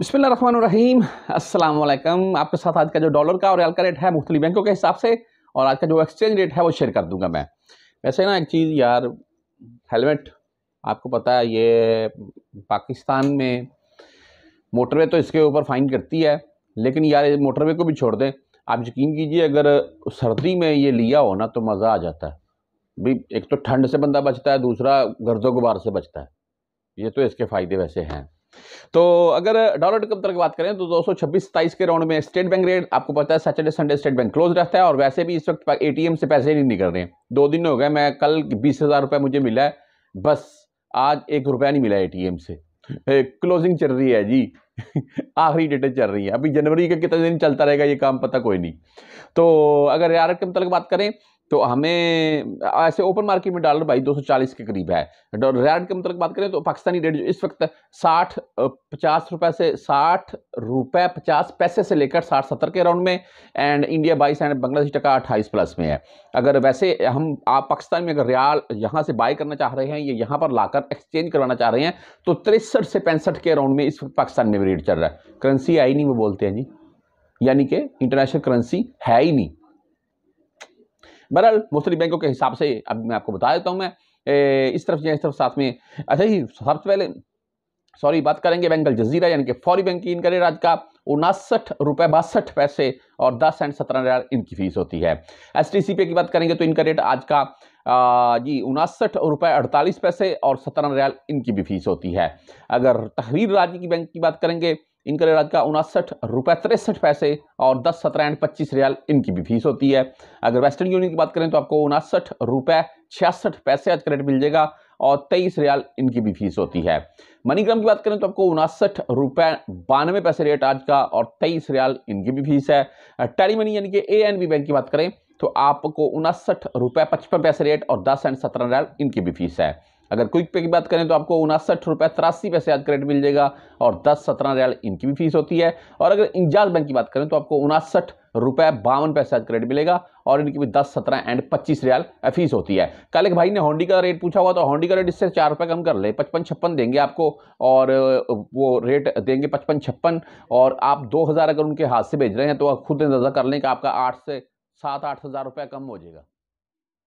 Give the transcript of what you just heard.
बिस्मिल रहीम अस्सलाम आपके साथ आज का जो डॉलर का और रियाल का रेट है मुख्तलि बैंकों के हिसाब से और आज का जो एक्सचेंज रेट है वो शेयर कर दूंगा मैं वैसे ना एक चीज़ यार हेलमेट आपको पता है ये पाकिस्तान में मोटरवे तो इसके ऊपर फाइन करती है लेकिन यार मोटरवे को भी छोड़ दें आप यकीन कीजिए अगर सर्दी में ये लिया हो ना तो मज़ा आ जाता है भी एक तो ठंड से बंदा बचता है दूसरा गर्दो गुबार से बचता है ये तो इसके फ़ायदे वैसे हैं तो अगर डॉलर टू कब तक बात करें तो दो सौ के राउंड में स्टेट बैंक रेट आपको पता है Saturday Sunday State Bank close रहता है और वैसे भी इस वक्त ए से पैसे नहीं निकल रहे हैं दो दिन हो गए मैं कल बीस हज़ार रुपये मुझे मिला है बस आज एक रुपया नहीं मिला एटीएम से क्लोजिंग चल रही है जी आखिरी डेटें चल रही है अभी जनवरी का कितने दिन चलता रहेगा ये काम पता कोई नहीं तो अगर यार के मतलब बात करें तो हमें ऐसे ओपन मार्केट में डॉलर भाई 240 के करीब है रैंड के मतलब बात करें तो पाकिस्तानी रेट जो इस वक्त साठ पचास रुपये से साठ रुपए पचास पैसे से लेकर साठ सत्तर के अराउंड में एंड इंडिया बाईस एंड बांग्लादेश टका अट्ठाईस प्लस में है अगर वैसे हम आप पाकिस्तान में अगर रियाल यहाँ से बाय करना चाह रहे हैं या यहाँ पर लाकर एक्सचेंज करवाना चाह रहे हैं तो तिरसठ से पैंसठ के अराउंड में इस वक्त पाकिस्तान में रेट चल रहा है करेंसी आई नहीं वो बोलते हैं जी यानी कि इंटरनेशनल करेंसी है ही नहीं बहरहाल मुस्लिम बैंकों के हिसाब से अब मैं आपको बता देता हूँ मैं ए, इस तरफ या इस तरफ साथ में अच्छा ही सबसे पहले सॉरी बात करेंगे बैंक अल जजीरा यानी कि फौरी बैंक की इनका रेट का उनासठ रुपये बासठ पैसे और दस सेंट सत्रह हज़ार इनकी फीस होती है एस टी सी पे की बात करेंगे तो इनका रेट आज का आ, जी उनासठ रुपये अड़तालीस पैसे और सत्रह हज़ार इनकी भी फीस होती है अगर तहरीर राज्य की बैंक की बात करेंगे इनका रेट आज का उनसठ रुपये तिरसठ पैसे और दस सत्रह एंड पच्चीस रियाल इनकी भी फीस होती है अगर वेस्टर्न यूनियन की बात करें तो आपको उनसठ रुपये छियासठ पैसे आज का रेट मिल जाएगा और तेईस रियाल इनकी भी फीस होती है मनीग्राम की बात करें तो आपको उनसठ रुपये बानवे पैसे रेट आज का और तेईस रियाल इनकी भी फीस है टेली मनी यानी कि ए एन बी बैंक की बात करें तो आपको उनसठ रुपये पचपन पैसे रेट और दस एंड सत्रह रियाल इनकी भी फीस है अगर क्विक पे की बात करें तो आपको उनासठ रुपये तिरासी पैसे आज क्रेडिट मिल जाएगा और दस सत्रह रियाल इनकी भी फीस होती है और अगर इंजाज बैंक की बात करें तो आपको उनासठ रुपये बावन पैसे आज क्रेडिट मिलेगा और इनकी भी दस सत्रह एंड पच्चीस रियाल फीस होती है कल एक भाई ने होंडी का रेट पूछा हुआ तो होंडी का रेट इससे चार रुपये कम कर ले पचपन छप्पन देंगे आपको और वो रेट देंगे पचपन छप्पन और आप दो हज़ार अगर उनके हाथ से भेज रहे हैं तो खुद अंदाजा कर लें कि आपका आठ से सात आठ हज़ार रुपये कम हो जाएगा